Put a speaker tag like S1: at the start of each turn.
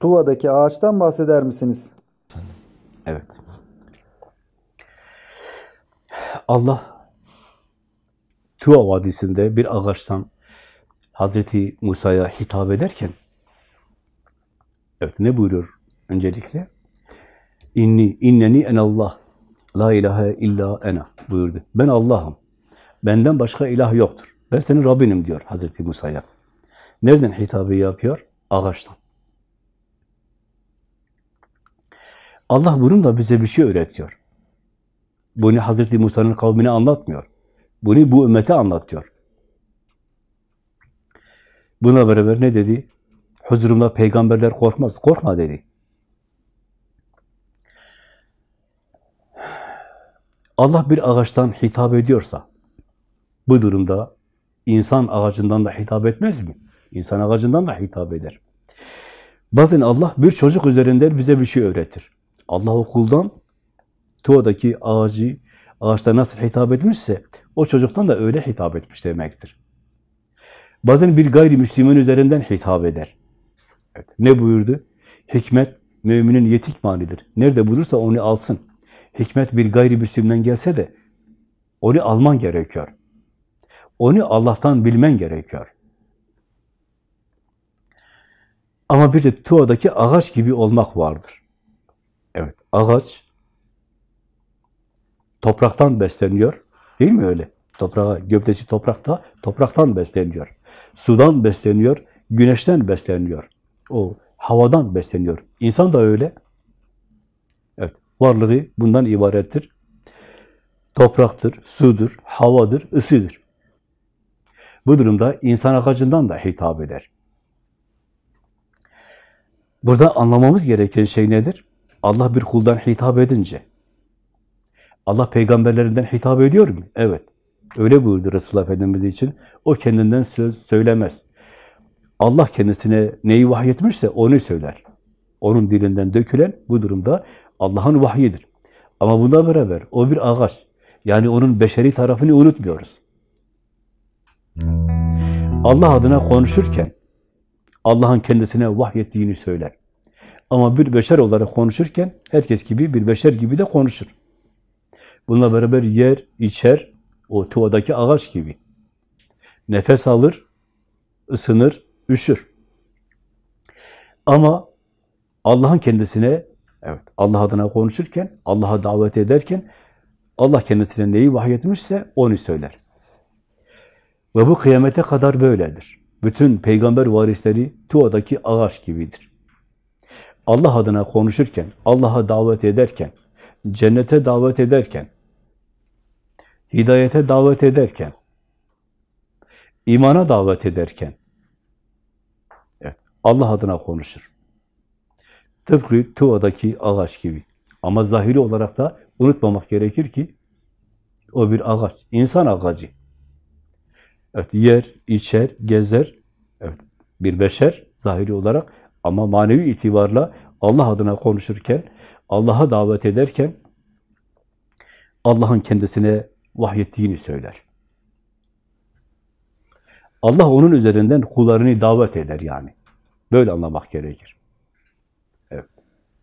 S1: Tuva'daki ağaçtan bahseder misiniz? Evet. Allah Tuva Vadisi'nde bir ağaçtan Hazreti Musa'ya hitap ederken evet ne buyuruyor öncelikle? İnni, inneni en Allah la ilahe illa ena buyurdu. Ben Allah'ım. Benden başka ilah yoktur. Ben senin Rabbinim diyor Hazreti Musa'ya. Nereden hitabı yapıyor? Ağaçtan. Allah bunun da bize bir şey öğretiyor. Bunu Hazreti Musa'nın kavmine anlatmıyor. Bunu bu ümmete anlatıyor. Buna beraber ne dedi? Huzurumda peygamberler korkmaz. Korkma dedi. Allah bir ağaçtan hitap ediyorsa, bu durumda insan ağacından da hitap etmez mi? İnsan ağacından da hitap eder. Bazen Allah bir çocuk üzerinden bize bir şey öğretir. Allah okuldan Tuğa'daki ağacı, ağaçta nasıl hitap etmişse o çocuktan da öyle hitap etmiş demektir. Bazen bir gayrimüslimin üzerinden hitap eder. Evet, ne buyurdu? Hikmet müminin yetik manidir. Nerede bulursa onu alsın. Hikmet bir gayrimüslimden gelse de onu alman gerekiyor. Onu Allah'tan bilmen gerekiyor. Ama bir de Tuğa'daki ağaç gibi olmak vardır. Evet, ağaç topraktan besleniyor. Değil mi öyle? Toprağa, gövdesi toprakta, topraktan besleniyor. Sudan besleniyor, güneşten besleniyor. O havadan besleniyor. İnsan da öyle. Evet, varlığı bundan ibarettir. Topraktır, sudur, havadır, ısıdır. Bu durumda insan ağacından da hitap eder. Burada anlamamız gereken şey nedir? Allah bir kuldan hitap edince, Allah peygamberlerinden hitap ediyor mu? Evet. Öyle buyurdu Resulullah Efendimiz için. O kendinden söz söylemez. Allah kendisine neyi vahyetmişse onu söyler. Onun dilinden dökülen bu durumda Allah'ın vahyidir. Ama bununla beraber o bir ağaç. Yani onun beşeri tarafını unutmuyoruz. Allah adına konuşurken Allah'ın kendisine vahyettiğini söyler. Ama bir beşer olarak konuşurken herkes gibi bir beşer gibi de konuşur. Bununla beraber yer, içer, o tuvadaki ağaç gibi. Nefes alır, ısınır, üşür. Ama Allah'ın kendisine, evet Allah adına konuşurken, Allah'a davet ederken Allah kendisine neyi vahyetmişse onu söyler. Ve bu kıyamete kadar böyledir. Bütün peygamber varisleri Tuva'daki ağaç gibidir. Allah adına konuşurken, Allah'a davet ederken, cennete davet ederken, hidayete davet ederken, imana davet ederken, Allah adına konuşur. Tıpkı Tuva'daki ağaç gibi. Ama zahiri olarak da unutmamak gerekir ki, o bir ağaç, insan ağacı. Evet, yer, içer, gezer, evet, bir beşer zahiri olarak ama manevi itibarla Allah adına konuşurken, Allah'a davet ederken Allah'ın kendisine vahyettiğini söyler. Allah onun üzerinden kullarını davet eder yani. Böyle anlamak gerekir.